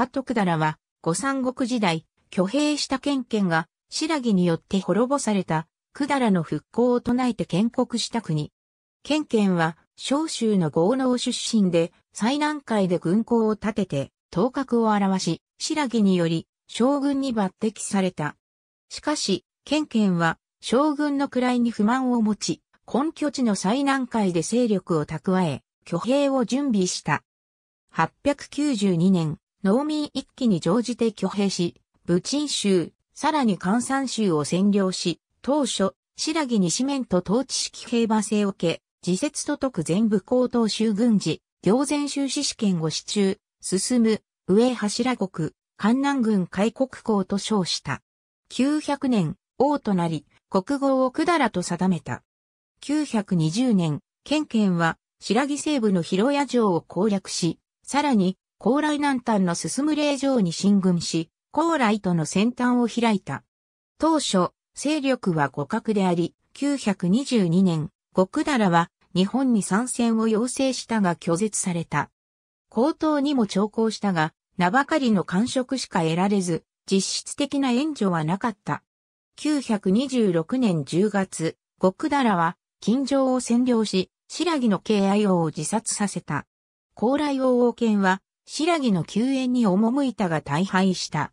アトクダラは、五三国時代、挙兵した県県が、白木によって滅ぼされた、百済の復興を唱えて建国した国。県県は、召州の豪農出身で、最南海で軍港を建てて、頭角を表し、白木により、将軍に抜擢された。しかし、県県は、将軍の位に不満を持ち、根拠地の最南海で勢力を蓄え、挙兵を準備した。892年、農民一揆に乗じて挙兵し、武鎮州、さらに関山州を占領し、当初、白木西面と統治式兵馬制を受け、自説とく全部高等州軍事、行前州市試験を支中、進む、上柱国、関南軍開国校と称した。900年、王となり、国号を百済と定めた。920年、県県は、白木西部の広谷城を攻略し、さらに、高麗南端の進む霊場に進軍し、高麗との先端を開いた。当初、勢力は互角であり、922年、極奈良は日本に参戦を要請したが拒絶された。高等にも調工したが、名ばかりの感触しか得られず、実質的な援助はなかった。926年10月、極奈良は近城を占領し、白木の敬愛王を自殺させた。高麗王王権は白木の救援に赴いたが大敗した。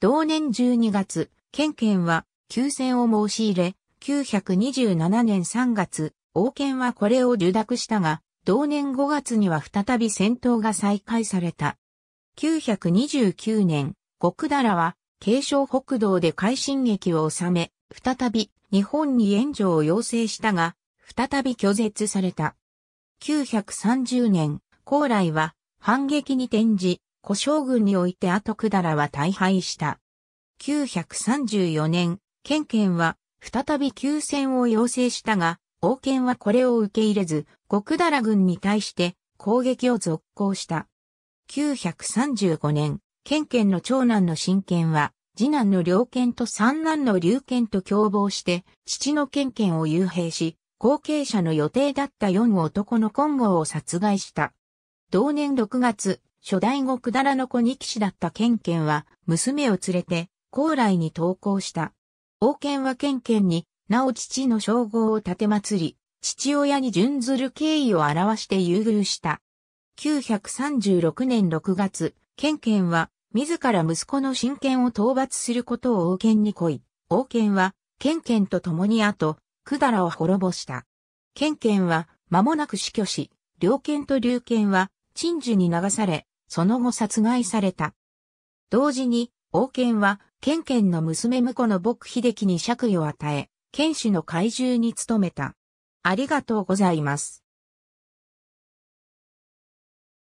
同年12月、県県は休戦を申し入れ、927年3月、王権はこれを受諾したが、同年5月には再び戦闘が再開された。929年、極だらは、継承北道で快進撃を収め、再び日本に援助を要請したが、再び拒絶された。930年、高来は反撃に転じ、古将軍において後だらは大敗した。934年、県県は再び休戦を要請したが、王権はこれを受け入れず、極だら軍に対して攻撃を続行した。935年、県県の長男の新権は、次男の良権と三男の龍権と共謀して、父の県県を幽閉し、後継者の予定だった四男の金剛を殺害した。同年6月、初代後くだらの子に騎士だったケンケンは、娘を連れて、高麗に投降した。王権はケンケンに、なお父の称号を立て祭り、父親に準ずる敬意を表して優遇した。936年6月、ケンケンは、自ら息子の親権を討伐することを王権に来い。王権は、ケンケンと共に後、くだらを滅ぼした。ケンケンは、間もなく死去し、両権と龍権は、真珠に流され、その後殺害された。同時に、王権は、剣剣の娘婿の僕秀樹に借位を与え、剣士の怪獣に努めた。ありがとうございます。